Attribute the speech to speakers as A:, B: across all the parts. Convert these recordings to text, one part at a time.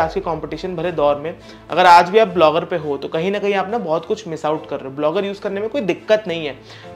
A: आज के कंपटीशन भरे दौर में अगर आज भी आप ब्लॉगर पे हो तो कहीं ना कहीं आप ना बहुत कुछ मिस आउट कर रहे हो ब्लॉगर यूज़ करने में कोई दिक्कत नहीं है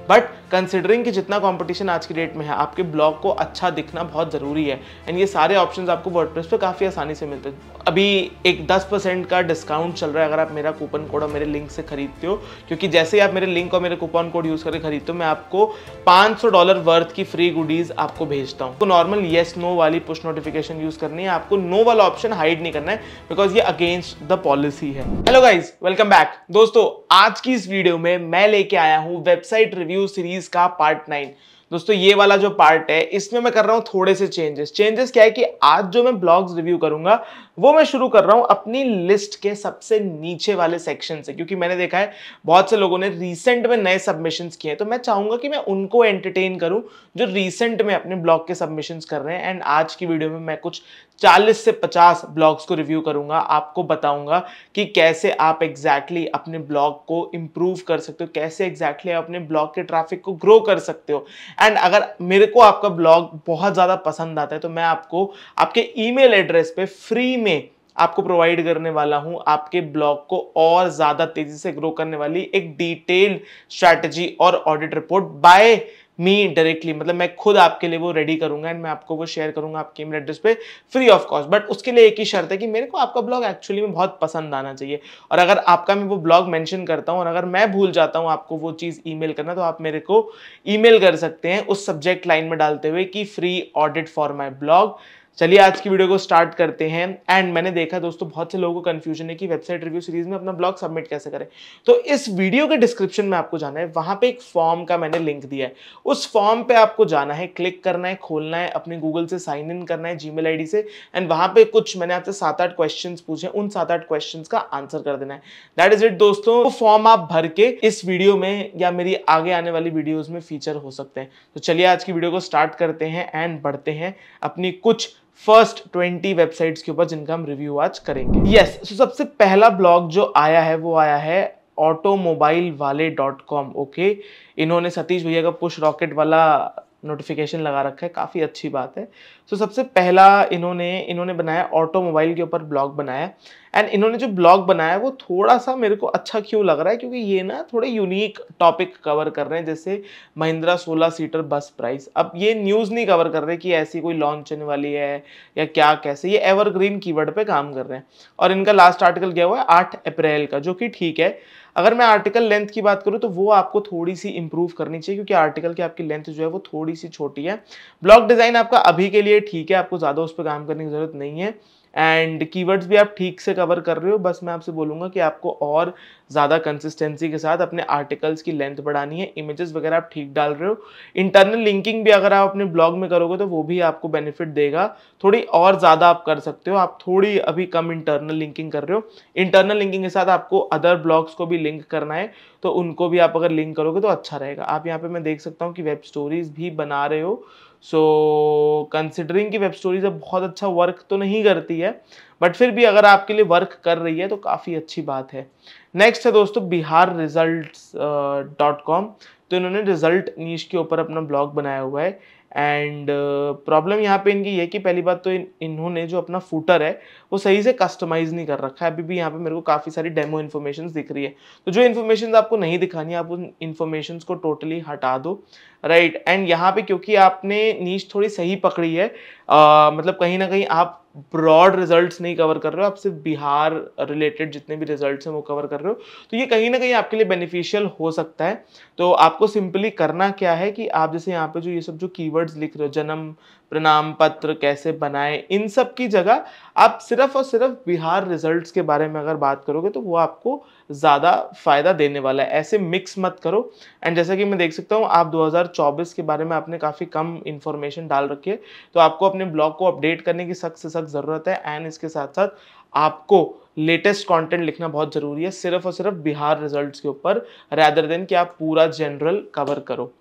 A: बट कंसिडरिंग कि जितना कंपटीशन आज की डेट में है आपके ब्लॉग को अच्छा दिखना बहुत ज़रूरी है एंड ये सारे ऑप्शंस आपको वर्डप्रेस पे काफ़ी आसानी से मिलते हैं अभी एक दस परसेंट का डिस्काउंट चल रहा है अगर आप मेरा कूपन कोड और मेरे लिंक से खरीदते हो क्योंकि जैसे ही आप मेरे लिंक और मेरे कूपन कोड यूज़ करके खरीदते हो मैं आपको 500 डॉलर वर्थ की फ्री गुडीज़ आपको भेजता हूँ तो नॉर्मल येस नो वाली पुष्ट नोटिफिकेशन यूज़ करनी है आपको नो वाला ऑप्शन हाइड नहीं करना करना है बिकॉज ये अगेंस्ट द पॉलिसी है हेलो गाइज वेलकम बैक दोस्तों आज की इस वीडियो में मैं लेके आया हूँ वेबसाइट रिव्यू सीरीज का पार्ट नाइन दोस्तों ये वाला जो पार्ट है इसमें मैं कर रहा हूँ थोड़े से चेंजेस चेंजेस क्या है कि आज जो मैं ब्लॉग्स रिव्यू करूंगा वो मैं शुरू कर रहा हूँ अपनी लिस्ट के सबसे नीचे वाले सेक्शन से क्योंकि मैंने देखा है बहुत से लोगों ने रीसेंट में नए सबमिशन किए हैं तो मैं चाहूंगा कि मैं उनको एंटरटेन करूँ जो रिसेंट में अपने ब्लॉग के सबमिशन कर रहे हैं एंड आज की वीडियो में मैं कुछ 40 से 50 ब्लॉग्स को रिव्यू करूंगा आपको बताऊंगा कि कैसे आप एग्जैक्टली exactly अपने ब्लॉग को इम्प्रूव कर सकते हो कैसे एग्जैक्टली exactly आप अपने ब्लॉग के ट्रैफिक को ग्रो कर सकते हो एंड अगर मेरे को आपका ब्लॉग बहुत ज़्यादा पसंद आता है तो मैं आपको आपके ईमेल एड्रेस पे फ्री में आपको प्रोवाइड करने वाला हूं आपके ब्लॉग को और ज़्यादा तेज़ी से ग्रो करने वाली एक डिटेल्ड स्ट्रैटेजी और audit report by me directly मतलब मैं खुद आपके लिए वो रेडी करूंगा एंड मैं आपको वो शेयर करूंगा आपके ईमेल एड्रेस पे फ्री ऑफ कॉस्ट बट उसके लिए एक ही शर्त है कि मेरे को आपका ब्लॉग एक्चुअली में बहुत पसंद आना चाहिए और अगर आपका मैं वो ब्लॉग मैंशन करता हूँ और अगर मैं भूल जाता हूँ आपको वो चीज़ ई करना तो आप मेरे को ई कर सकते हैं उस सब्जेक्ट लाइन में डालते हुए कि free audit for my blog चलिए आज की वीडियो को स्टार्ट करते हैं एंड मैंने देखा दोस्तों बहुत से लोगों को कंफ्यूजन है कि वेबसाइट रिव्यू सीरीज में अपना ब्लॉग सबमिट कैसे करें तो इस वीडियो के डिस्क्रिप्शन में आपको जाना है वहां पे एक फॉर्म का मैंने लिंक दिया है उस फॉर्म पे आपको जाना है क्लिक करना है खोलना है अपने गूगल से साइन इन करना है जी मेल से एंड वहां पर कुछ मैंने आपसे सात आठ क्वेश्चन पूछे उन सात आठ क्वेश्चन का आंसर कर देना है दैट इज इट दोस्तों फॉर्म आप भर के इस वीडियो में या मेरी आगे आने वाली वीडियोज में फीचर हो सकते हैं तो चलिए आज की वीडियो को स्टार्ट करते हैं एंड बढ़ते हैं अपनी कुछ फर्स्ट ट्वेंटी वेबसाइट्स के ऊपर जिनका हम रिव्यू आज करेंगे यस yes, so सबसे पहला ब्लॉग जो आया है वो आया है ऑटोमोबाइल वाले डॉट कॉम ओके इन्होंने सतीश भैया का पुश रॉकेट वाला नोटिफिकेशन लगा रखा है काफ़ी अच्छी बात है सो so, सबसे पहला इन्होंने इन्होंने बनाया ऑटोमोबाइल के ऊपर ब्लॉग बनाया एंड इन्होंने जो ब्लॉग बनाया वो थोड़ा सा मेरे को अच्छा क्यों लग रहा है क्योंकि ये ना थोड़े यूनिक टॉपिक कवर कर रहे हैं जैसे महिंद्रा 16 सीटर बस प्राइस अब ये न्यूज़ नहीं कवर कर रहे कि ऐसी कोई लॉन्च होने वाली है या क्या कैसे ये एवरग्रीन कीवर्ड पर काम कर रहे हैं और इनका लास्ट आर्टिकल क्या हुआ है आठ अप्रैल का जो कि ठीक है अगर मैं आर्टिकल लेंथ की बात करूँ तो वो आपको थोड़ी सी इंप्रूव करनी चाहिए क्योंकि आर्टिकल की आपकी लेंथ जो है वो थोड़ी सी छोटी है ब्लॉक डिज़ाइन आपका अभी के लिए ठीक है आपको ज़्यादा उस पर काम करने की ज़रूरत नहीं है एंड कीवर्ड्स भी आप ठीक से कवर कर रहे हो बस मैं आपसे बोलूंगा कि आपको और ज़्यादा कंसिस्टेंसी के साथ अपने आर्टिकल्स की लेंथ बढ़ानी है इमेजेस वगैरह आप ठीक डाल रहे हो इंटरनल लिंकिंग भी अगर आप अपने ब्लॉग में करोगे तो वो भी आपको बेनिफिट देगा थोड़ी और ज़्यादा आप कर सकते हो आप थोड़ी अभी कम इंटरनल लिंकिंग कर रहे हो इंटरनल लिंकिंग के साथ आपको अदर ब्लॉग्स को भी लिंक करना है तो उनको भी आप अगर लिंक करोगे तो अच्छा रहेगा आप यहाँ पर मैं देख सकता हूँ कि वेब स्टोरीज भी बना रहे हो सो so, कंसिडरिंग की वेब स्टोरीज अब बहुत अच्छा वर्क तो नहीं करती है बट फिर भी अगर आपके लिए वर्क कर रही है तो काफ़ी अच्छी बात है नेक्स्ट है दोस्तों बिहार रिजल्ट डॉट कॉम तो इन्होंने रिजल्ट नीच के ऊपर अपना ब्लॉग बनाया हुआ है एंड प्रॉब्लम यहाँ पे इनकी है कि पहली बात तो इन इन्होंने जो अपना फूटर है वो सही से कस्टमाइज नहीं कर रखा है अभी भी यहाँ पे मेरे को काफ़ी सारी डेमो इन्फॉर्मेशन दिख रही है तो जो इन्फॉर्मेशन आपको नहीं दिखानी आप उन इन्फॉर्मेशन को टोटली हटा दो राइट एंड यहाँ पे क्योंकि आपने नीच थोड़ी सही पकड़ी है आ, मतलब कहीं ना कहीं आप ब्रॉड रिजल्ट्स नहीं कवर कर रहे हो आप सिर्फ बिहार रिलेटेड जितने भी रिजल्ट्स हैं वो कवर कर रहे हो तो ये कहीं ना कहीं आपके लिए बेनिफिशियल हो सकता है तो आपको सिंपली करना क्या है कि आप जैसे यहाँ पे जो ये सब जो कीवर्ड्स लिख रहे हो जन्म प्रणाम पत्र कैसे बनाए इन सब की जगह आप सिर्फ और सिर्फ बिहार रिजल्ट्स के बारे में अगर बात करोगे तो वो आपको ज़्यादा फ़ायदा देने वाला है ऐसे मिक्स मत करो एंड जैसा कि मैं देख सकता हूँ आप 2024 के बारे में आपने काफ़ी कम इन्फॉर्मेशन डाल रखी है तो आपको अपने ब्लॉग को अपडेट करने की सख्त से सख्त ज़रूरत है एंड इसके साथ साथ आपको लेटेस्ट कंटेंट लिखना बहुत ज़रूरी है सिर्फ और सिर्फ बिहार रिजल्ट के ऊपर रैदर देन कि आप पूरा जनरल कवर करो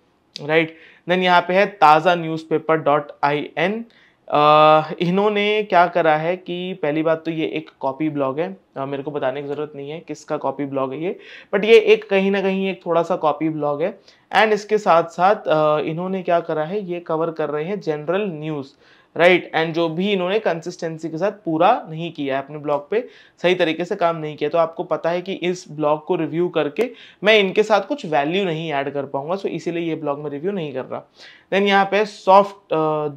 A: राइट देन यहाँ पे है ताज़ा न्यूज़ डॉट आई एन इन्होंने क्या करा है कि पहली बात तो ये एक कॉपी ब्लॉग है आ, मेरे को बताने की ज़रूरत नहीं है किसका कॉपी ब्लॉग है ये बट ये एक कहीं ना कहीं एक थोड़ा सा कॉपी ब्लॉग है एंड इसके साथ साथ आ, इन्होंने क्या करा है ये कवर कर रहे हैं जनरल न्यूज़ राइट एंड जो भी इन्होंने कंसिस्टेंसी के साथ पूरा नहीं किया है अपने ब्लॉग पे सही तरीके से काम नहीं किया तो आपको पता है कि इस ब्लॉग को रिव्यू करके मैं इनके साथ कुछ वैल्यू नहीं ऐड कर पाऊंगा सो इसीलिए ये ब्लॉग में रिव्यू नहीं कर रहा देन यहाँ पे सॉफ्ट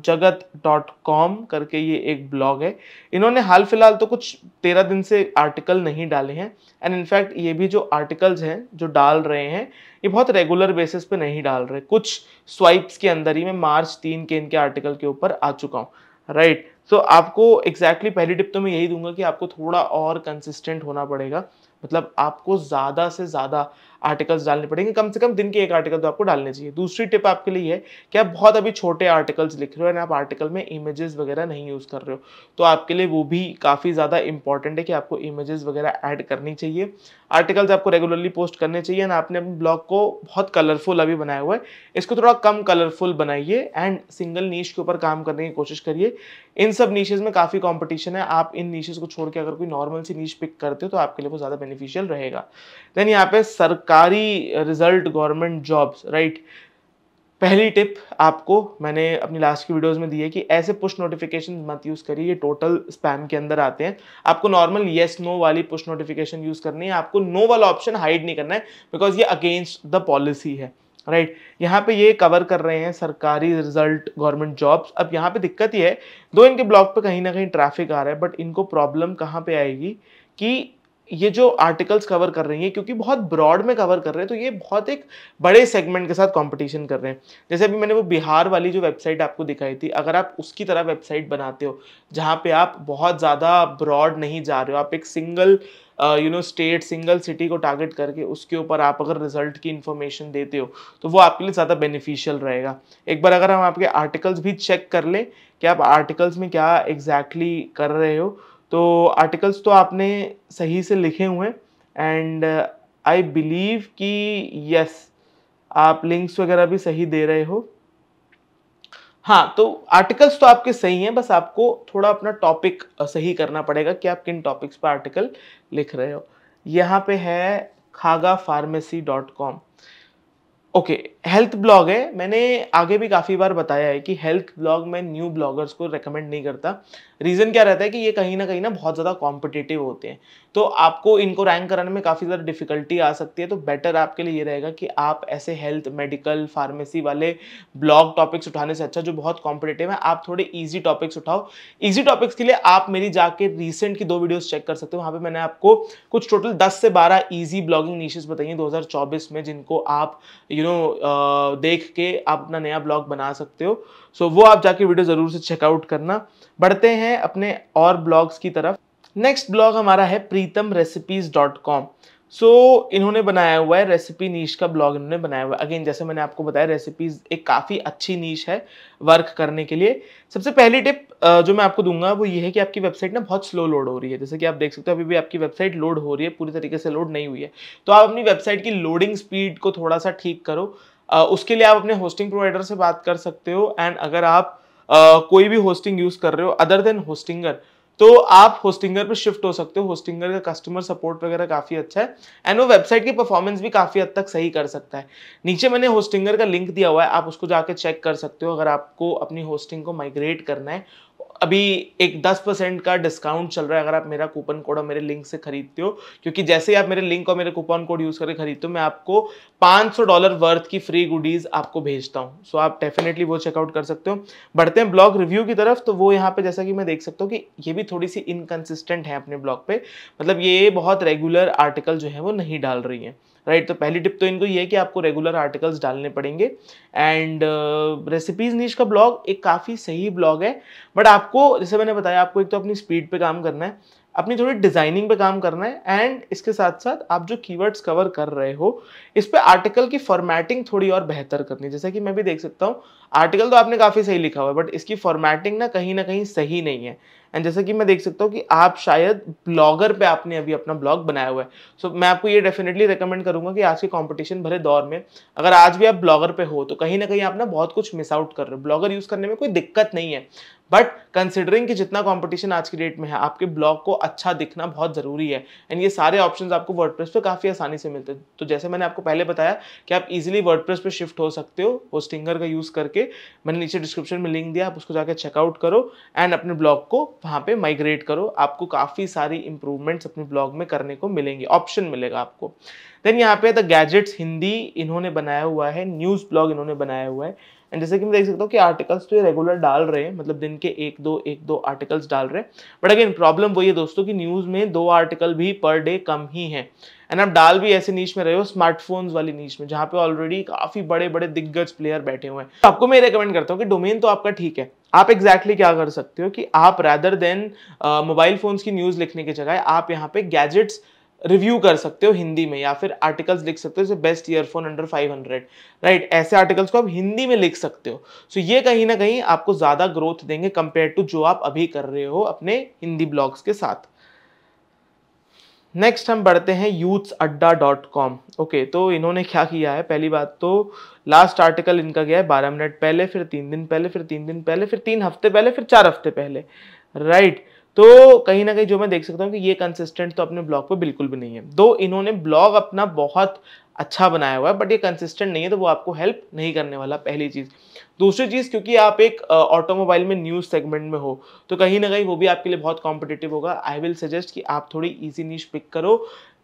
A: जगत डॉट कॉम करके ये एक ब्लॉग है इन्होंने हाल फिलहाल तो कुछ तेरह दिन से आर्टिकल नहीं डाले हैं एंड इनफैक्ट ये भी जो आर्टिकल्स हैं जो डाल रहे हैं ये बहुत रेगुलर बेसिस पे नहीं डाल रहे कुछ स्वाइप्स के अंदर ही मैं मार्च तीन के इनके आर्टिकल के ऊपर आ चुका हूँ राइट सो आपको एग्जैक्टली exactly पहली टिप तो मैं यही दूंगा कि आपको थोड़ा और कंसिस्टेंट होना पड़ेगा मतलब आपको ज़्यादा से ज़्यादा आर्टिकल्स डालने पड़ेंगे कम से कम दिन के एक आर्टिकल तो आपको डालने चाहिए दूसरी टिप आपके लिए है कि आप बहुत अभी छोटे आर्टिकल्स लिख रहे हो एंड आप आर्टिकल में इमेजेस वगैरह नहीं यूज़ कर रहे हो तो आपके लिए वो भी काफ़ी ज़्यादा इंपॉर्टेंट है कि आपको इमेजेस वगैरह ऐड करनी चाहिए आर्टिकल्स आपको रेगुलरली पोस्ट करने चाहिए एंड आपने अपने ब्लॉग को बहुत कलरफुल अभी बनाया हुआ है इसको थोड़ा कम कलरफुल बनाइए एंड सिंगल नीच के ऊपर काम करने की कोशिश करिए इन सब नीचेज़ में काफ़ी कॉम्पिटिशन है आप इन नीचेज़ को छोड़ के अगर कोई नॉर्मल सी नीच पिक करते हो तो आपके लिए वो ज़्यादा बेनिफिशियल रहेगा देन यहाँ पे सर्क सरकारी रिजल्ट गवर्नमेंट जॉब्स राइट पहली टिप आपको मैंने अपनी लास्ट की वीडियोस में दी है कि ऐसे पुश नोटिफिकेशन मत यूज़ करिए ये टोटल स्पैम के अंदर आते हैं आपको नॉर्मल येस नो वाली पुश नोटिफिकेशन यूज़ करनी है आपको नो वाला ऑप्शन हाइड नहीं करना है बिकॉज ये अगेंस्ट द पॉलिसी है राइट right. यहाँ पे ये कवर कर रहे हैं सरकारी रिजल्ट गवर्नमेंट जॉब्स अब यहाँ पे दिक्कत ये है दो इनके ब्लॉक पे कहीं ना कहीं ट्रैफिक आ रहा है बट इनको प्रॉब्लम कहाँ पे आएगी कि ये जो आर्टिकल्स कवर कर रही हैं क्योंकि बहुत ब्रॉड में कवर कर रहे हैं तो ये बहुत एक बड़े सेगमेंट के साथ कंपटीशन कर रहे हैं जैसे अभी मैंने वो बिहार वाली जो वेबसाइट आपको दिखाई थी अगर आप उसकी तरह वेबसाइट बनाते हो जहाँ पे आप बहुत ज़्यादा ब्रॉड नहीं जा रहे हो आप एक single you know state single city को टारगेट करके उसके ऊपर आप अगर रिजल्ट की इन्फॉर्मेशन देते हो तो वो आपके लिए ज़्यादा बेनिफिशियल रहेगा एक बार अगर हम आपके आर्टिकल्स भी चेक कर लें कि आप आर्टिकल्स में क्या एग्जैक्टली exactly कर रहे हो तो आर्टिकल्स तो आपने सही से लिखे हुए हैं एंड आई बिलीव कि यस आप लिंक्स वगैरह भी सही दे रहे हो हाँ तो आर्टिकल्स तो आपके सही हैं बस आपको थोड़ा अपना टॉपिक uh, सही करना पड़ेगा कि आप किन टॉपिक्स पर आर्टिकल लिख रहे हो यहाँ पे है खागा pharmacy dot com okay health blog है मैंने आगे भी काफ़ी बार बताया है कि हेल्थ ब्लॉग मैं न्यू ब्लॉगर्स को रेकमेंड नहीं करता रीज़न क्या रहता है कि ये कहीं ना कहीं ना बहुत ज़्यादा कॉम्पिटिटिव होते हैं तो आपको इनको रैंक कराने में काफ़ी ज़्यादा डिफिकल्टी आ सकती है तो बेटर आपके लिए ये रहेगा कि आप ऐसे हेल्थ मेडिकल फार्मेसी वाले ब्लॉग टॉपिक्स उठाने से अच्छा जो बहुत कॉम्पिटेटिव है आप थोड़े ईजी टॉपिक्स उठाओ ईजी टॉपिक्स के लिए आप मेरी जाके रिसेंट की दो वीडियोज़ चेक कर सकते हो वहाँ पर मैंने आपको कुछ टोटल दस से बारह ईजी ब्लॉगिंग नीशेज बताई हैं दो में जिनको आप यू नो देख के आप अपना नया ब्लॉग बना सकते हो सो so, वो आप जाके वीडियो ज़रूर से चेकआउट करना बढ़ते हैं अपने और ब्लॉग्स की तरफ नेक्स्ट ब्लॉग हमारा है Pritam recipes dot com so इन्होंने बनाया हुआ है रेसिपी नीच का ब्लॉग इन्होंने बनाया हुआ है अगेन जैसे मैंने आपको बताया रेसिपीज एक काफ़ी अच्छी नीच है वर्क करने के लिए सबसे पहली टिप जो मैं आपको दूंगा वो ये है कि आपकी वेबसाइट ना बहुत स्लो लोड हो रही है जैसे कि आप देख सकते हो अभी भी आपकी वेबसाइट लोड हो रही है पूरी तरीके से लोड नहीं हुई है तो आप अपनी वेबसाइट की लोडिंग स्पीड को थोड़ा सा ठीक करो उसके लिए आप अपने होस्टिंग प्रोवाइडर से बात कर सकते हो एंड अगर आप कोई भी होस्टिंग यूज़ कर रहे हो अदर देन होस्टिंगर तो आप होस्टिंगर पर शिफ्ट हो सकते हो होस्टिंगर का कस्टमर सपोर्ट वगैरह काफ़ी अच्छा है एंड वो वेबसाइट की परफॉर्मेंस भी काफ़ी हद तक सही कर सकता है नीचे मैंने होस्टिंगर का लिंक दिया हुआ है आप उसको जाके चेक कर सकते हो अगर आपको अपनी होस्टिंग को माइग्रेट करना है अभी एक 10 परसेंट का डिस्काउंट चल रहा है अगर आप मेरा कूपन कोड और मेरे लिंक से खरीदते हो क्योंकि जैसे ही आप मेरे लिंक और मेरे कूपन कोड यूज़ करके खरीदते हो मैं आपको 500 डॉलर वर्थ की फ्री गुडीज़ आपको भेजता हूँ सो आप डेफिनेटली वो चेकआउट कर सकते हो बढ़ते हैं ब्लॉग रिव्यू की तरफ तो वो यहाँ पर जैसा कि मैं देख सकता हूँ कि ये भी थोड़ी सी इनकन्सिस्टेंट है अपने ब्लॉग पर मतलब ये बहुत रेगुलर आर्टिकल जो है वो नहीं डाल रही है राइट तो पहली टिप तो इनको ये है कि आपको रेगुलर आर्टिकल्स डालने पड़ेंगे एंड रेसिपीज नीच का ब्लॉग एक काफ़ी सही ब्लॉग है बट आपको जैसे मैंने बताया आपको एक तो अपनी स्पीड पे काम करना है अपनी थोड़ी डिजाइनिंग पे काम करना है एंड इसके साथ साथ आप जो कीवर्ड्स कवर कर रहे हो इस पर आर्टिकल की फॉर्मेटिंग थोड़ी और बेहतर करनी है जैसा कि मैं भी देख सकता हूँ आर्टिकल तो आपने काफ़ी सही लिखा हुआ है बट इसकी फॉर्मेटिंग ना कहीं ना कहीं सही नहीं है एंड जैसा कि मैं देख सकता हूँ कि आप शायद ब्लॉगर पे आपने अभी अपना ब्लॉग बनाया हुआ है सो so, मैं आपको ये डेफिनेटली रिकमेंड करूंगा कि आज के कंपटीशन भरे दौर में अगर आज भी आप ब्लॉगर पे हो तो कहीं ना कहीं आप ना बहुत कुछ मिस आउट कर रहे हो ब्लॉगर यूज़ करने में कोई दिक्कत नहीं है बट कंसिडरिंग कि जितना कंपटीशन आज की डेट में है आपके ब्लॉग को अच्छा दिखना बहुत ज़रूरी है एंड ये सारे ऑप्शंस आपको वर्डप्रेस पे काफ़ी आसानी से मिलते हैं तो जैसे मैंने आपको पहले बताया कि आप इजीली वर्डप्रेस पे शिफ्ट हो सकते हो वो स्टिंगर का यूज़ करके मैंने नीचे डिस्क्रिप्शन में लिंक दिया आप उसको जाकर चेकआउट करो एंड अपने ब्लॉग को वहाँ पर माइग्रेट करो आपको काफ़ी सारी इंप्रूवमेंट्स अपने ब्लॉग में करने को मिलेंगे ऑप्शन मिलेगा आपको देन यहाँ पे द गैजेट्स हिंदी इन्होंने बनाया हुआ है न्यूज़ ब्लॉग इन्होंने बनाया हुआ है एंड जैसे कि मैं देख सकता हूँ कि आर्टिकल्स तो ये रेगुलर डाल रहे हैं मतलब दिन के एक दो एक दो आर्टिकल्स डाल रहे हैं बट अगेन प्रॉब्लम वही है दोस्तों कि न्यूज़ में दो आर्टिकल भी पर डे कम ही हैं एंड आप डाल भी ऐसे नीच में रहे हो स्मार्टफोन्स वाली नीच में जहाँ पे ऑलरेडी काफी बड़े बड़े दिग्गज प्लेयर बैठे हुए हैं तो आपको मैं रिकमेंड करता हूँ कि डोमेन तो आपका ठीक है आप एग्जैक्टली exactly क्या कर सकते हो कि आप रैदर देन मोबाइल फोन्स की न्यूज़ लिखने की जगह आप यहाँ पे गैजेट्स रिव्यू कर सकते हो हिंदी में या फिर आर्टिकल्स लिख सकते हो जैसे बेस्ट ईयरफोन अंडर 500 राइट ऐसे आर्टिकल्स को आप हिंदी में लिख सकते हो सो so, ये कहीं ना कहीं आपको ज़्यादा ग्रोथ देंगे कंपेयर टू जो आप अभी कर रहे हो अपने हिंदी ब्लॉग्स के साथ नेक्स्ट हम बढ़ते हैं यूथ्स अड्डा डॉट कॉम ओके तो इन्होंने क्या किया है पहली बात तो लास्ट आर्टिकल इनका गया है बारह मिनट पहले फिर तीन दिन पहले फिर तीन दिन पहले फिर तीन हफ्ते पहले फिर चार हफ्ते पहले राइट right. तो कहीं ना कहीं जो मैं देख सकता हूँ कि ये कंसिस्टेंट तो अपने ब्लॉग पर बिल्कुल भी नहीं है दो इन्होंने ब्लॉग अपना बहुत अच्छा बनाया हुआ है बट ये कंसिस्टेंट नहीं है तो वो आपको हेल्प नहीं करने वाला पहली चीज़ दूसरी चीज़ क्योंकि आप एक ऑटोमोबाइल में न्यूज़ सेगमेंट में हो तो कहीं ना कहीं वो भी आपके लिए बहुत कॉम्पिटेटिव होगा आई विल सजेस्ट कि आप थोड़ी ईजी नीच पिक करो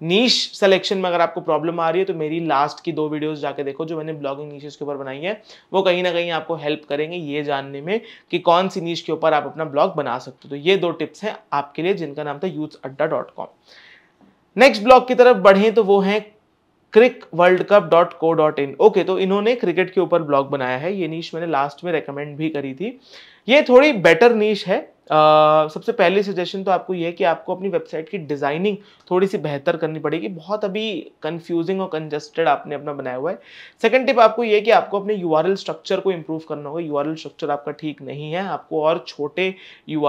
A: नीच सिलेक्शन में अगर आपको प्रॉब्लम आ रही है तो मेरी लास्ट की दो वीडियोस जाके देखो जो मैंने ब्लॉगिंग नीचेस के ऊपर बनाई है वो कहीं ना कहीं आपको हेल्प करेंगे ये जानने में कि कौन सी नीच के ऊपर आप अपना ब्लॉग बना सकते हो तो ये दो टिप्स हैं आपके लिए जिनका नाम था यूथ अड्डा डॉट कॉम नेक्स्ट ब्लॉग की तरफ बढ़ें तो वो हैं cric world cup dot co dot in okay तो इन्होंने क्रिकेट के ऊपर ब्लॉग बनाया है ये नीच मैंने लास्ट में रिकमेंड भी करी थी ये थोड़ी बेटर नीच है सबसे पहले सजेशन तो आपको ये है कि आपको अपनी वेबसाइट की डिज़ाइनिंग थोड़ी सी बेहतर करनी पड़ेगी बहुत अभी कंफ्यूजिंग और कंजस्टेड आपने अपना बनाया हुआ है सेकंड टिप आपको ये कि आपको अपने यू स्ट्रक्चर को इम्प्रूव करना होगा यू स्ट्रक्चर आपका ठीक नहीं है आपको और छोटे यू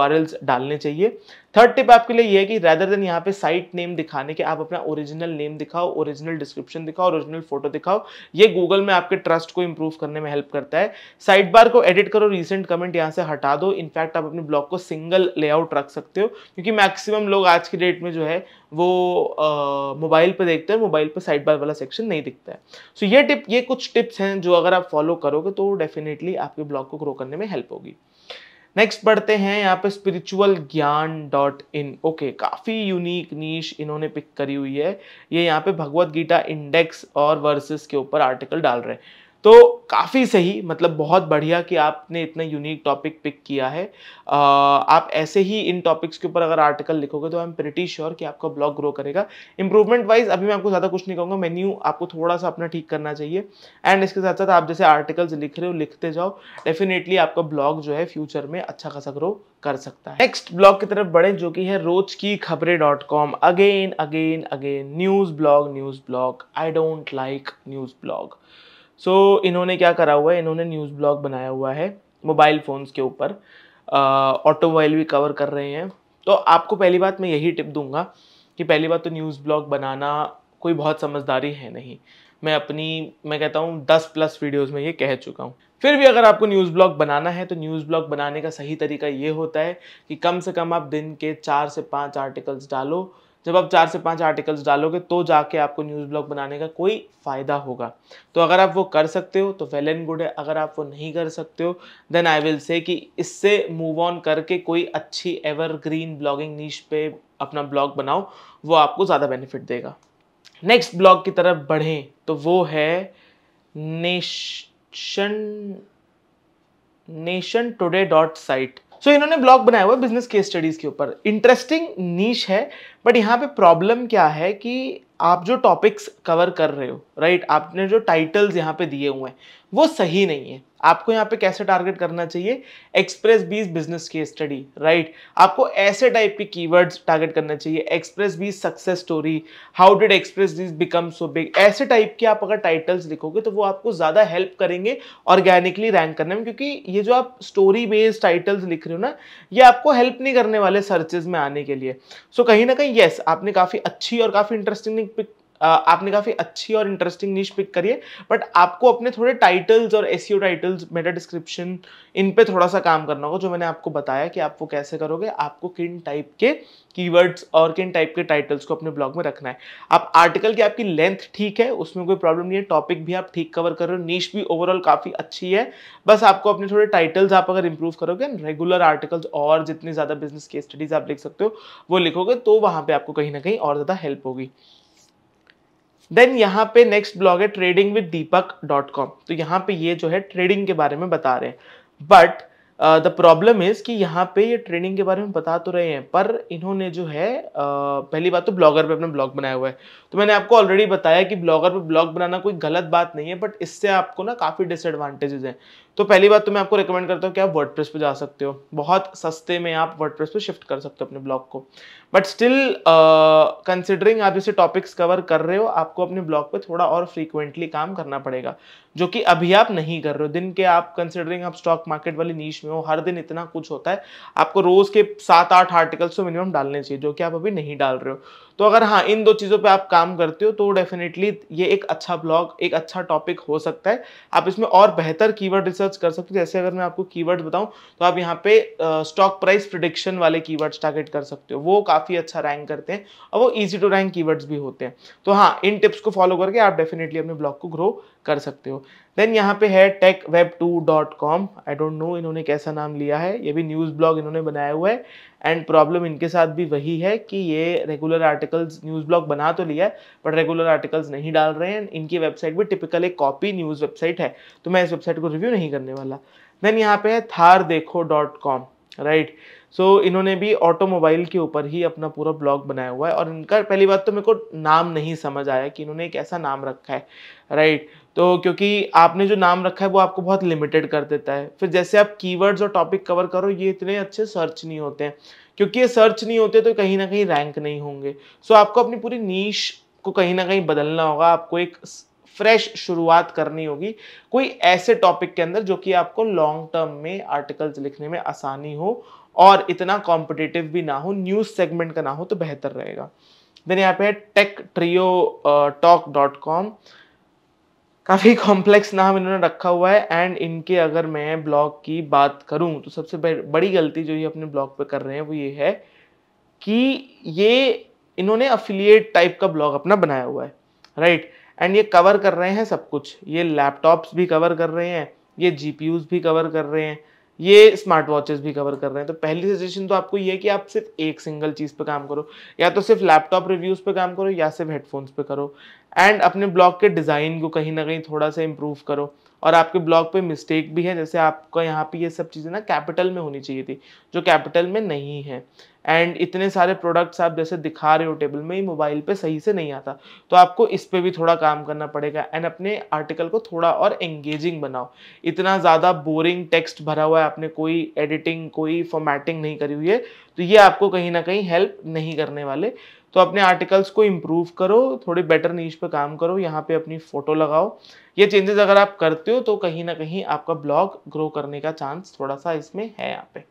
A: डालने चाहिए थर्ड टिप आपके लिए ये है कि रैदर देन यहाँ पे साइट नेम दिखाने के आप अपना ओरिजिनल नेम दिखाओ ओरिजिनल डिस्क्रिप्शन दिखाओ ओरिजिनल फोटो दिखाओ ये गूगल में आपके ट्रस्ट को इम्प्रूव करने में हेल्प करता है साइट बार को एडिट करो रिसेंट कमेंट यहाँ से हटा दो इनफैक्ट आप अपने ब्लॉग को सिंगल लेआउट रख सकते हो क्योंकि मैक्सिमम लोग आज की डेट में जो है वो मोबाइल पर देखते हैं मोबाइल पर साइड बार वाला सेक्शन नहीं दिखता है सो so, ये टिप ये कुछ टिप्स हैं जो अगर आप फॉलो करोगे तो डेफिनेटली आपके ब्लॉग को ग्रो करने में हेल्प होगी नेक्स्ट बढ़ते हैं यहाँ पे spiritual gyan dot in okay काफ़ी यूनिक नीश इन्होंने पिक करी हुई है ये यहाँ पे भगवत गीता इंडेक्स और वर्सेस के ऊपर आर्टिकल डाल रहे हैं तो काफ़ी सही मतलब बहुत बढ़िया कि आपने इतना यूनिक टॉपिक पिक किया है आप ऐसे ही इन टॉपिक्स के ऊपर अगर आर्टिकल लिखोगे तो आई एम प्रिटी श्योर कि आपका ब्लॉग ग्रो करेगा इंप्रूवमेंट वाइज अभी मैं आपको ज़्यादा कुछ नहीं कहूँगा मेन्यू आपको थोड़ा सा अपना ठीक करना चाहिए एंड इसके साथ साथ आप जैसे आर्टिकल्स लिख रहे हो लिखते जाओ डेफिनेटली आपका ब्लॉग जो है फ्यूचर में अच्छा खासा ग्रो कर सकता है नेक्स्ट ब्लॉग की तरफ बढ़े जो कि है रोज की खबरें dot com again again again news blog news blog I don't like news blog so so, इन्होंने क्या करा हुआ है इन्होंने न्यूज़ ब्लॉग बनाया हुआ है मोबाइल फ़ोन्स के ऊपर ऑटोमोबाइल भी कवर कर रहे हैं तो आपको पहली बात मैं यही टिप दूंगा कि पहली बात तो न्यूज़ ब्लॉग बनाना कोई बहुत समझदारी है नहीं मैं अपनी मैं कहता हूँ दस प्लस वीडियोज़ में ये कह चुका हूँ फिर भी अगर आपको न्यूज़ ब्लॉग बनाना है तो न्यूज़ ब्लॉग बनाने का सही तरीका ये होता है कि कम से कम आप दिन के चार से पाँच आर्टिकल्स डालो जब आप चार से पाँच आर्टिकल्स डालोगे तो जाके आपको न्यूज़ ब्लॉग बनाने का कोई फ़ायदा होगा तो अगर आप वो कर सकते हो तो वेल एंड गुड है अगर आप वो नहीं कर सकते हो देन आई विल से कि इससे मूव ऑन करके कोई अच्छी एवरग्रीन ब्लॉगिंग नीच पे अपना ब्लॉग बनाओ वो आपको ज़्यादा बेनिफिट देगा नेक्स्ट ब्लॉग की तरफ बढ़ें तो वो है nation nation today dot site so so, इन्होंने ब्लॉग बनाया हुआ बिजनेस केस स्टडीज के ऊपर इंटरेस्टिंग नीच है बट यहाँ पे प्रॉब्लम क्या है कि आप जो टॉपिक्स कवर कर रहे हो राइट right? आपने जो टाइटल्स यहाँ पे दिए हुए हैं वो सही नहीं है आपको यहाँ पे कैसे टारगेट करना चाहिए एक्सप्रेस बीस बिजनेस की स्टडी राइट आपको ऐसे टाइप के कीवर्ड्स टारगेट करना चाहिए express bees success story how did express bees become so big ऐसे टाइप के आप अगर टाइटल्स लिखोगे तो वो आपको ज़्यादा हेल्प करेंगे ऑर्गेनिकली रैंक करने में क्योंकि ये जो आप स्टोरी बेस्ड टाइटल्स लिख रहे हो ना ये आपको हेल्प नहीं करने वाले सर्चेज में आने के लिए सो so, कहीं ना कहीं येस आपने काफ़ी अच्छी और काफ़ी इंटरेस्टिंग आपने काफ़ी अच्छी और इंटरेस्टिंग नीच पिक करी है बट आपको अपने थोड़े टाइटल्स और एस टाइटल्स मेटा डिस्क्रिप्शन इन पे थोड़ा सा काम करना होगा जो मैंने आपको बताया कि आप वो कैसे करोगे आपको किन टाइप के कीवर्ड्स और किन टाइप के टाइटल्स को अपने ब्लॉग में रखना है आप आर्टिकल की आपकी लेंथ ठीक है उसमें कोई प्रॉब्लम नहीं है टॉपिक भी आप ठीक कवर कर रहे हो नीच भी ओवरऑल काफ़ी अच्छी है बस आपको अपने थोड़े टाइटल्स आप अगर इंप्रूव करोगे रेगुलर आर्टिकल्स और जितनी ज़्यादा बिजनेस की स्टडीज आप लिख सकते हो वो लिखोगे तो वहाँ पर आपको कहीं ना कहीं और ज़्यादा हेल्प होगी देन यहाँ पे नेक्स्ट ब्लॉग है trading with Deepak dot com तो यहाँ पे ये जो है ट्रेडिंग के बारे में बता रहे हैं बट द प्रॉब्लम इज कि यहाँ पे ये ट्रेडिंग के बारे में बता तो रहे हैं पर इन्होंने जो है uh, पहली बात तो ब्लॉगर पे अपना ब्लॉग बनाया हुआ है तो मैंने आपको ऑलरेडी बताया कि ब्लॉगर पे ब्लॉग बनाना कोई गलत बात नहीं है बट इससे आपको ना काफ़ी डिसएडवांटेजेस हैं तो पहली बात तो मैं आपको रिकमेंड करता हूँ कि आप वर्ड प्रेस जा सकते हो बहुत सस्ते में आप वर्ड प्रेस शिफ्ट कर सकते हो अपने ब्लॉग को बट स्टिल कंसिडरिंग आप जैसे टॉपिक्स कवर कर रहे हो आपको अपने ब्लॉग पे थोड़ा और फ्रीक्वेंटली काम करना पड़ेगा जो कि अभी आप नहीं कर रहे हो दिन के आप कंसिडरिंग आप स्टॉक मार्केट वाली नीच में हो हर दिन इतना कुछ होता है आपको रोज के सात आठ आर्टिकल्स तो मिनिमम डालने चाहिए जो कि आप अभी नहीं डाल रहे हो तो अगर हाँ इन दो चीज़ों पे आप काम करते हो तो डेफिनेटली ये एक अच्छा ब्लॉग एक अच्छा टॉपिक हो सकता है आप इसमें और बेहतर कीवर्ड रिसर्च कर सकते हो जैसे अगर मैं आपको कीवर्ड बताऊं तो आप यहाँ पे स्टॉक प्राइस प्रिडिक्शन वाले कीवर्ड्स टारगेट कर सकते हो वो काफ़ी अच्छा रैंक करते हैं और वो ईजी टू रैंक कीवर्ड्स भी होते हैं तो हाँ इन टिप्स को फॉलो करके आप डेफिनेटली अपने ब्लॉग को ग्रो कर सकते हो देन यहाँ पे है tech web two dot com I don't know इन्होंने कैसा नाम लिया है ये भी न्यूज़ ब्लॉग इन्होंने बनाया हुआ है एंड प्रॉब्लम इनके साथ भी वही है कि ये रेगुलर आर्टिकल्स न्यूज़ ब्लॉग बना तो लिया है बट रेगुलर आर्टिकल्स नहीं डाल रहे हैं इनकी वेबसाइट भी टिपिकल एक कॉपी न्यूज़ वेबसाइट है तो मैं इस वेबसाइट को रिव्यू नहीं करने वाला देन यहाँ पे है थार देखो डॉट कॉम राइट सो इन्होंने भी ऑटोमोबाइल के ऊपर ही अपना पूरा ब्लॉग बनाया हुआ है और इनका पहली बात तो मेरे को नाम नहीं समझ आया कि इन्होंने एक ऐसा नाम रखा है राइट right? तो क्योंकि आपने जो नाम रखा है वो आपको बहुत लिमिटेड कर देता है फिर जैसे आप कीवर्ड्स और टॉपिक कवर करो ये इतने अच्छे सर्च नहीं होते हैं क्योंकि ये सर्च नहीं होते तो कहीं ना कहीं रैंक नहीं होंगे सो आपको अपनी पूरी नीश को कहीं ना कहीं बदलना होगा आपको एक फ्रेश शुरुआत करनी होगी कोई ऐसे टॉपिक के अंदर जो कि आपको लॉन्ग टर्म में आर्टिकल्स लिखने में आसानी हो और इतना कॉम्पिटिटिव भी ना हो न्यूज़ सेगमेंट का ना हो तो बेहतर रहेगा देन यहाँ पे है tech trio talk dot com काफ़ी कॉम्प्लेक्स नाम इन्होंने रखा हुआ है एंड इनके अगर मैं ब्लॉग की बात करूं तो सबसे बड़ी गलती जो ये अपने ब्लॉग पे कर रहे हैं वो ये है कि ये इन्होंने अफिलिएट टाइप का ब्लॉग अपना बनाया हुआ है राइट एंड ये कवर कर रहे हैं सब कुछ ये लैपटॉप्स भी कवर कर रहे हैं ये जी भी कवर कर रहे हैं ये स्मार्ट वॉचेस भी कवर कर रहे हैं तो पहली सजेशन तो आपको ये है कि आप सिर्फ एक सिंगल चीज़ पे काम करो या तो सिर्फ लैपटॉप रिव्यूज़ पे काम करो या सिर्फ हेडफोन्स पे करो एंड अपने ब्लॉग के डिज़ाइन को कहीं ना कहीं थोड़ा सा इम्प्रूव करो और आपके ब्लॉग पे मिस्टेक भी है जैसे आपका यहाँ पे ये सब चीज़ें ना कैपिटल में होनी चाहिए थी जो कैपिटल में नहीं है एंड इतने सारे प्रोडक्ट्स आप जैसे दिखा रहे हो टेबल में ही मोबाइल पे सही से नहीं आता तो आपको इस पर भी थोड़ा काम करना पड़ेगा एंड अपने आर्टिकल को थोड़ा और एंगेजिंग बनाओ इतना ज़्यादा बोरिंग टेक्स्ट भरा हुआ है आपने कोई एडिटिंग कोई फॉर्मेटिंग नहीं करी हुई है तो ये आपको कहीं ना कहीं हेल्प नहीं करने वाले तो अपने आर्टिकल्स को इम्प्रूव करो थोड़े बेटर नीच पे काम करो यहाँ पे अपनी फ़ोटो लगाओ ये चेंजेस अगर आप करते हो तो कहीं ना कहीं आपका ब्लॉग ग्रो करने का चांस थोड़ा सा इसमें है यहाँ पे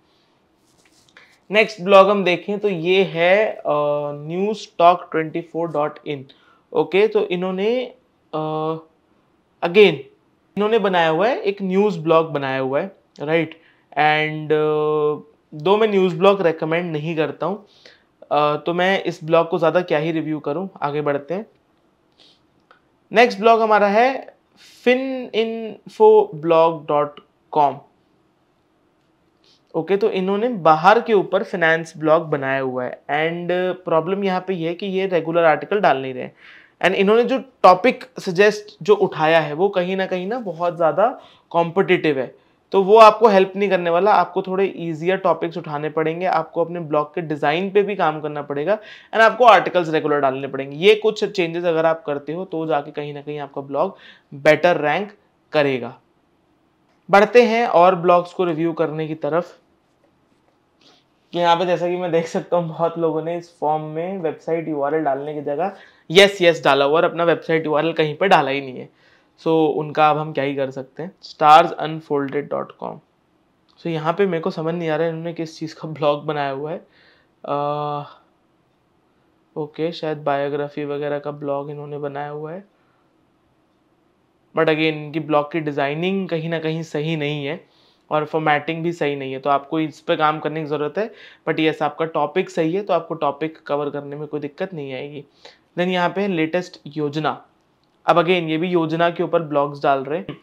A: नेक्स्ट ब्लॉग हम देखें तो ये है news talk twenty four dot in okay तो इन्होंने अगेन uh, इन्होंने बनाया हुआ है एक न्यूज़ ब्लॉग बनाया हुआ है राइट right? एंड uh, दो मैं न्यूज़ ब्लॉग रेकमेंड नहीं करता हूँ तो मैं इस ब्लॉग को ज़्यादा क्या ही रिव्यू करूँ आगे बढ़ते हैं नेक्स्ट ब्लॉग हमारा है fin info blog dot com okay तो इन्होंने बाहर के ऊपर फिनेंस ब्लॉग बनाया हुआ है एंड प्रॉब्लम यहाँ पे ये है कि ये रेगुलर आर्टिकल डाल नहीं रहे एंड इन्होंने जो टॉपिक सजेस्ट जो उठाया है वो कहीं ना कहीं ना बहुत ज़्यादा कॉम्पिटिटिव है तो वो आपको हेल्प नहीं करने वाला आपको थोड़े ईजियर टॉपिक्स उठाने पड़ेंगे आपको अपने ब्लॉग के डिज़ाइन पे भी काम करना पड़ेगा एंड आपको आर्टिकल्स रेगुलर डालने पड़ेंगे ये कुछ चेंजेस अगर आप करते हो तो जाके कहीं ना कहीं आपका ब्लॉग बेटर रैंक करेगा बढ़ते हैं और ब्लॉग्स को रिव्यू करने की तरफ कि यहाँ पे जैसा कि मैं देख सकता हूँ बहुत लोगों ने इस फॉर्म में वेबसाइट यू डालने की जगह यस यस डाला हुआ और अपना वेबसाइट यू कहीं पर डाला ही नहीं है सो so, उनका अब हम क्या ही कर सकते हैं stars unfolded dot com so यहाँ पे मेरे को समझ नहीं आ रहा है इन्होंने किस चीज़ का ब्लॉग बनाया हुआ है ओके okay, शायद बायोग्राफी वगैरह का ब्लॉग इन्होंने बनाया हुआ है बट अगेन इनकी ब्लॉग की डिज़ाइनिंग कहीं ना कहीं सही नहीं है और फॉर्मेटिंग भी सही नहीं है तो आपको इस पर काम करने की ज़रूरत है बट यस आपका टॉपिक सही है तो आपको टॉपिक कवर करने में कोई दिक्कत नहीं आएगी देन यहाँ पे लेटेस्ट योजना अब अगेन ये भी योजना के ऊपर ब्लॉग्स डाल रहे हैं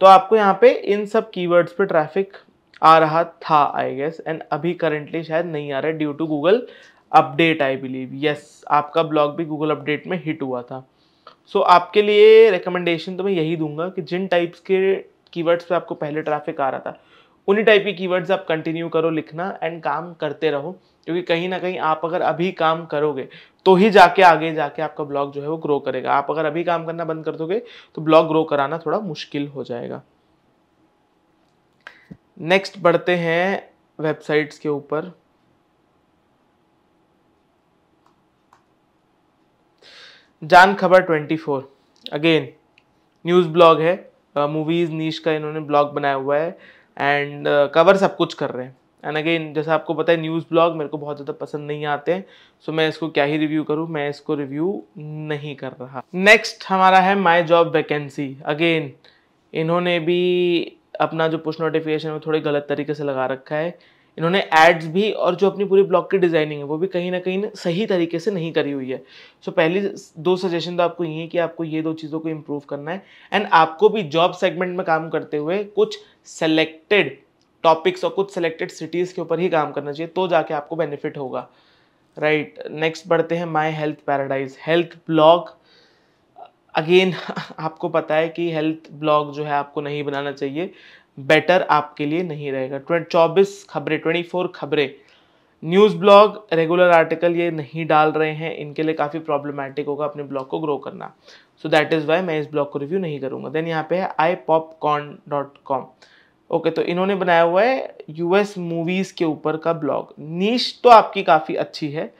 A: तो आपको यहाँ पे इन सब कीवर्ड्स पे ट्रैफिक आ रहा था आई गेस एंड अभी करेंटली शायद नहीं आ रहा है due to Google update I believe yes आपका ब्लॉग भी गूगल अपडेट में हिट हुआ था सो so, आपके लिए रिकमेंडेशन तो मैं यही दूंगा कि जिन टाइप्स के कीवर्ड्स पे आपको पहले ट्रैफिक आ रहा था उन्हीं टाइप के कीवर्ड्स आप कंटिन्यू करो लिखना एंड काम करते रहो क्योंकि कहीं ना कहीं आप अगर अभी काम करोगे तो ही जाके आगे जाके आपका ब्लॉग जो है वो ग्रो करेगा आप अगर अभी काम करना बंद कर दोगे तो ब्लॉग ग्रो कराना थोड़ा मुश्किल हो जाएगा नेक्स्ट बढ़ते हैं वेबसाइट्स के ऊपर जान खबर 24 अगेन न्यूज़ ब्लॉग है मूवीज़ uh, नीश का इन्होंने ब्लॉग बनाया हुआ है एंड कवर uh, सब कुछ कर रहे हैं एंड अगेन जैसा आपको पता है न्यूज़ ब्लॉग मेरे को बहुत ज़्यादा पसंद नहीं आते हैं सो so, मैं इसको क्या ही रिव्यू करूँ मैं इसको रिव्यू नहीं कर रहा नेक्स्ट हमारा है माई जॉब वैकेंसी अगेन इन्होंने भी अपना जो पुश नोटिफिकेशन वो थोड़े गलत तरीके से लगा रखा है इन्होंने एड्स भी और जो अपनी पूरी ब्लॉग की डिज़ाइनिंग है वो भी कहीं ना कहीं सही तरीके से नहीं करी हुई है सो so, पहली दो सजेशन तो आपको ये है कि आपको ये दो चीज़ों को इम्प्रूव करना है एंड आपको भी जॉब सेगमेंट में काम करते हुए कुछ सेलेक्टेड टॉपिक्स और कुछ सेलेक्टेड सिटीज़ के ऊपर ही काम करना चाहिए तो जाके आपको बेनिफिट होगा राइट right. नेक्स्ट बढ़ते हैं my health paradise health blog again आपको पता है कि हेल्थ ब्लॉग जो है आपको नहीं बनाना चाहिए बेटर आपके लिए नहीं रहेगा ट्वेंट चौबीस खबरें ट्वेंटी फोर खबरें न्यूज़ ब्लॉग रेगुलर आर्टिकल ये नहीं डाल रहे हैं इनके लिए काफ़ी प्रॉब्लमेटिक होगा अपने ब्लॉग को ग्रो करना सो दैट इज़ वाई मैं इस ब्लॉग को रिव्यू नहीं करूँगा देन यहाँ पे है I popcorn dot com okay तो इन्होंने बनाया हुआ है यूएस मूवीज़ के ऊपर का ब्लॉग नीच तो आपकी काफ़ी अच्छी है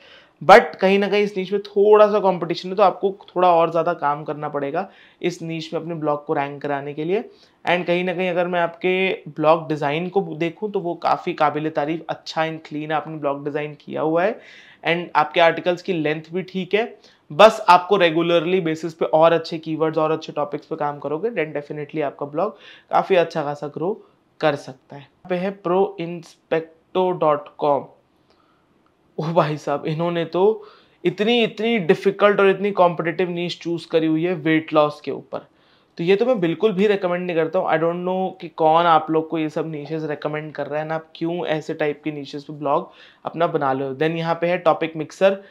A: बट कहीं ना कहीं इस नीच में थोड़ा सा कंपटीशन है तो आपको थोड़ा और ज़्यादा काम करना पड़ेगा इस नीच में अपने ब्लॉग को रैंक कराने के लिए एंड कहीं ना कहीं अगर मैं आपके ब्लॉग डिज़ाइन को देखूं तो वो काफ़ी काबिल तारीफ अच्छा एंड क्लीन आपने ब्लॉग डिज़ाइन किया हुआ है एंड आपके आर्टिकल्स की लेंथ भी ठीक है बस आपको रेगुलरली बेसिस पे और अच्छे कीवर्ड्स और अच्छे टॉपिक्स पे काम करोगे देन डेफिनेटली आपका ब्लॉग काफ़ी अच्छा खासा ग्रो कर सकता है पे है प्रो इंस्पेक्टो डॉट कॉम ओ भाई साहब इन्होंने तो इतनी इतनी डिफ़िकल्ट और इतनी कॉम्पिटिटिव नीच चूज़ करी हुई है वेट लॉस के ऊपर तो ये तो मैं बिल्कुल भी रेकमेंड नहीं करता हूँ आई डोंट नो कि कौन आप लोग को ये सब नीचेज रेकमेंड कर रहा है ना आप क्यों ऐसे टाइप के नीचेज पे ब्लॉग अपना बना लो देन यहाँ पे है टॉपिक मिक्सर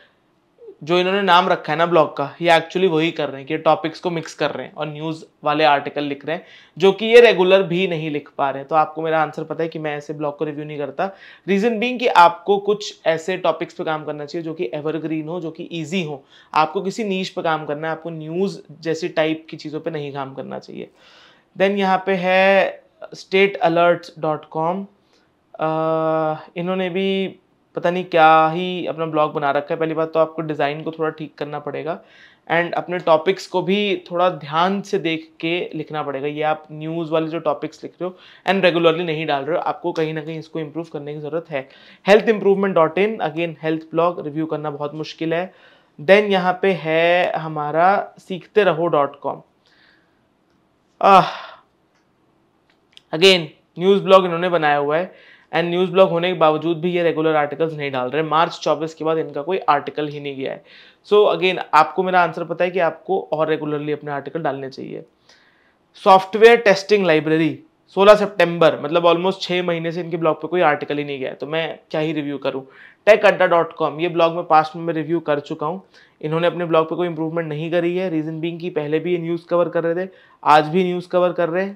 A: जो इन्होंने नाम रखा है ना ब्लॉग का ये एक्चुअली वही कर रहे हैं कि टॉपिक्स को मिक्स कर रहे हैं और न्यूज़ वाले आर्टिकल लिख रहे हैं जो कि ये रेगुलर भी नहीं लिख पा रहे हैं तो आपको मेरा आंसर पता है कि मैं ऐसे ब्लॉग को रिव्यू नहीं करता रीज़न बींग कि आपको कुछ ऐसे टॉपिक्स पर काम करना चाहिए जो कि एवरग्रीन हो जो कि ईजी हो आपको किसी नीच पर काम करना है आपको न्यूज़ जैसी टाइप की चीज़ों पर नहीं काम करना चाहिए देन यहाँ पे है स्टेट अलर्ट डॉट कॉम इन्होंने भी पता नहीं क्या ही अपना ब्लॉग बना रखा है पहली बात तो आपको डिज़ाइन को थोड़ा ठीक करना पड़ेगा एंड अपने टॉपिक्स को भी थोड़ा ध्यान से देख के लिखना पड़ेगा ये आप न्यूज़ वाले जो टॉपिक्स लिख रहे हो एंड रेगुलरली नहीं डाल रहे हो आपको कहीं ना कहीं इसको इम्प्रूव करने की ज़रूरत है health improvement dot in again health blog review करना बहुत मुश्किल है देन यहाँ पे है हमारा सीखते रहो dot com again news blog इन्होंने बनाया हुआ है एंड न्यूज़ ब्लॉग होने के बावजूद भी ये रेगुलर आर्टिकल्स नहीं डाल रहे मार्च चौबीस के बाद इनका कोई आर्टिकल ही नहीं गया है सो so, अगेन आपको मेरा आंसर पता है कि आपको और रेगुलरली अपने आर्टिकल डालने चाहिए सॉफ्टवेयर टेस्टिंग लाइब्रेरी 16 सितंबर मतलब ऑलमोस्ट छः महीने से इनके ब्लॉग पे कोई आर्टिकल ही नहीं गया तो मैं क्या ही रिव्यू करूँ टेक अड्डा डॉट कॉम ये ब्लॉग में पास्ट में मैं रिव्यू कर चुका हूँ इन्होंने अपने ब्लॉग पे कोई इंप्रूवमेंट नहीं करी है रीज़न बींग कि पहले भी ये न्यूज़ कवर कर रहे थे आज भी न्यूज़ कवर कर रहे हैं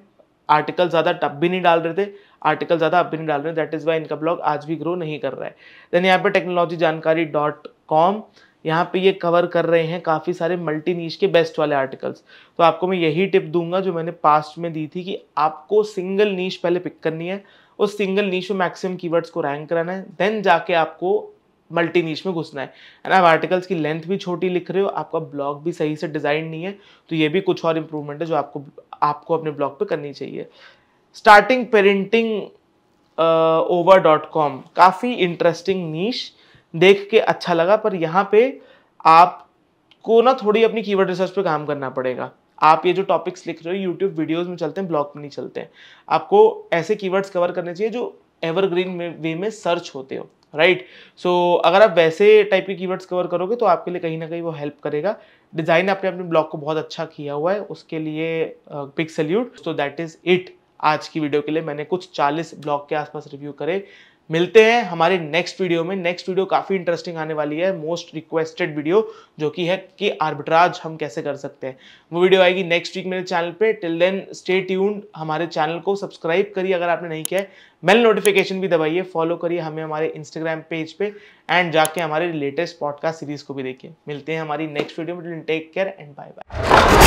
A: आर्टिकल ज़्यादा टप भी नहीं डाल रहे थे आर्टिकल ज़्यादा अब भी नहीं डाल रहे दैट इज़ वाई इनका ब्लॉग आज भी ग्रो नहीं कर रहा है देन यहाँ पे टेक्नोलॉजी जानकारी डॉट कॉम यहाँ पे ये कवर कर रहे हैं काफ़ी सारे मल्टी नीच के बेस्ट वाले आर्टिकल्स तो आपको मैं यही टिप दूंगा जो मैंने पास्ट में दी थी कि आपको सिंगल नीच पहले पिक करनी है उस सिंगल नीच में मैक्सिमम कीवर्ड्स को रैंक कराना है देन जाके आपको मल्टी नीच में घुसना है एंड आप आर्टिकल्स की लेंथ भी छोटी लिख रहे हो आपका ब्लॉग भी सही से डिज़ाइन नहीं है तो ये भी कुछ और इम्प्रूवमेंट है जो आपको आपको अपने ब्लॉग पे करनी चाहिए starting parenting over dot com काफ़ी इंटरेस्टिंग नीच देख के अच्छा लगा पर यहाँ पे आपको ना थोड़ी अपनी कीवर्ड रिसर्च पे काम करना पड़ेगा आप ये जो टॉपिक्स लिख रहे हो यूट्यूब वीडियोस में चलते हैं ब्लॉग में नहीं चलते हैं आपको ऐसे कीवर्ड्स कवर करने चाहिए जो एवरग्रीन वे में सर्च होते हो राइट right? सो so, अगर आप वैसे टाइप के कीवर्ड्स कवर करोगे तो आपके लिए कहीं ना कहीं वो हेल्प करेगा डिज़ाइन आपने अपने अपने ब्लॉग को बहुत अच्छा किया हुआ है उसके लिए pick salute so that is it आज की वीडियो के लिए मैंने कुछ 40 ब्लॉग के आसपास रिव्यू करे मिलते हैं हमारे नेक्स्ट वीडियो में नेक्स्ट वीडियो काफ़ी इंटरेस्टिंग आने वाली है मोस्ट रिक्वेस्टेड वीडियो जो कि है कि आर्बिट्राज हम कैसे कर सकते हैं वो वीडियो आएगी नेक्स्ट वीक मेरे चैनल पे टिल देन स्टे ट्यून हमारे चैनल को सब्सक्राइब करिए अगर आपने नहीं किया है मेल नोटिफिकेशन भी दबाइए फॉलो करिए हमें हमारे इंस्टाग्राम पेज पे एंड जाके हमारे लेटेस्ट पॉडकास्ट सीरीज को भी देखिए मिलते हैं हमारी नेक्स्ट वीडियो में take care and bye bye